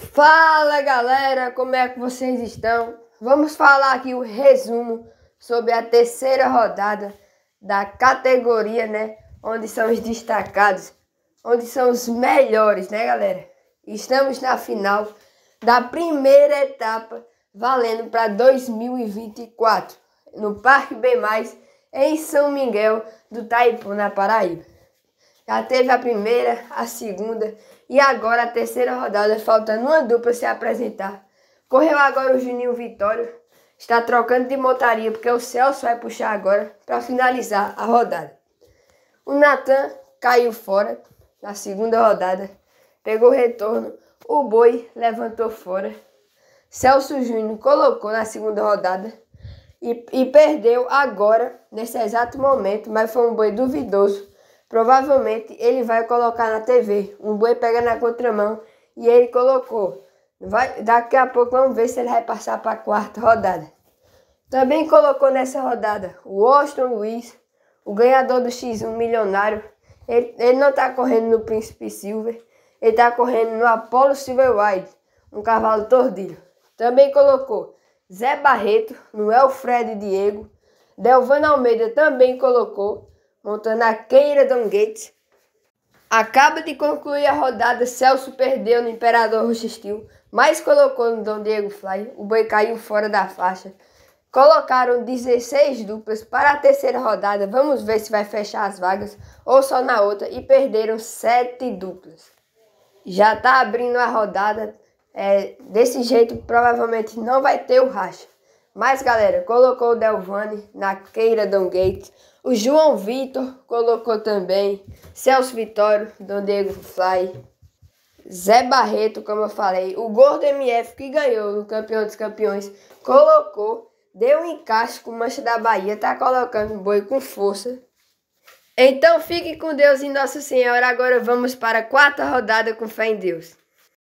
Fala galera, como é que vocês estão? Vamos falar aqui o resumo sobre a terceira rodada da categoria, né? Onde são os destacados, onde são os melhores, né, galera? Estamos na final da primeira etapa, valendo para 2024, no Parque bem mais em São Miguel do Taipu, na Paraíba. Já teve a primeira, a segunda e agora a terceira rodada, faltando uma dupla se apresentar. Correu agora o Juninho Vitório, está trocando de motaria porque o Celso vai puxar agora para finalizar a rodada. O Natan caiu fora na segunda rodada, pegou retorno, o Boi levantou fora. Celso Júnior colocou na segunda rodada e, e perdeu agora, nesse exato momento, mas foi um boi duvidoso Provavelmente ele vai colocar na TV. Um boi pega na contramão e ele colocou. Vai, daqui a pouco vamos ver se ele vai passar para a quarta rodada. Também colocou nessa rodada o Austin Luiz, o ganhador do X1 milionário. Ele, ele não está correndo no Príncipe Silver, ele está correndo no Apollo Silver White, um cavalo tordilho. Também colocou Zé Barreto, no Fred Diego. Delvan Almeida também colocou montanaqueira Don Gates, acaba de concluir a rodada. Celso perdeu no Imperador Rochestil, mas colocou no Dom Diego Fly. O boi caiu fora da faixa. Colocaram 16 duplas para a terceira rodada. Vamos ver se vai fechar as vagas ou só na outra. E perderam 7 duplas. Já está abrindo a rodada. É, desse jeito, provavelmente não vai ter o racha. Mas, galera, colocou o Delvani na Keira Don Gates. O João Vitor colocou também Celso Vitório, Don Diego Fly, Zé Barreto, como eu falei, o Gordo MF que ganhou no Campeão dos Campeões, colocou, deu um encaixe com o Mancha da Bahia, tá colocando o boi com força. Então fique com Deus e Nossa Senhora, agora vamos para a quarta rodada com fé em Deus.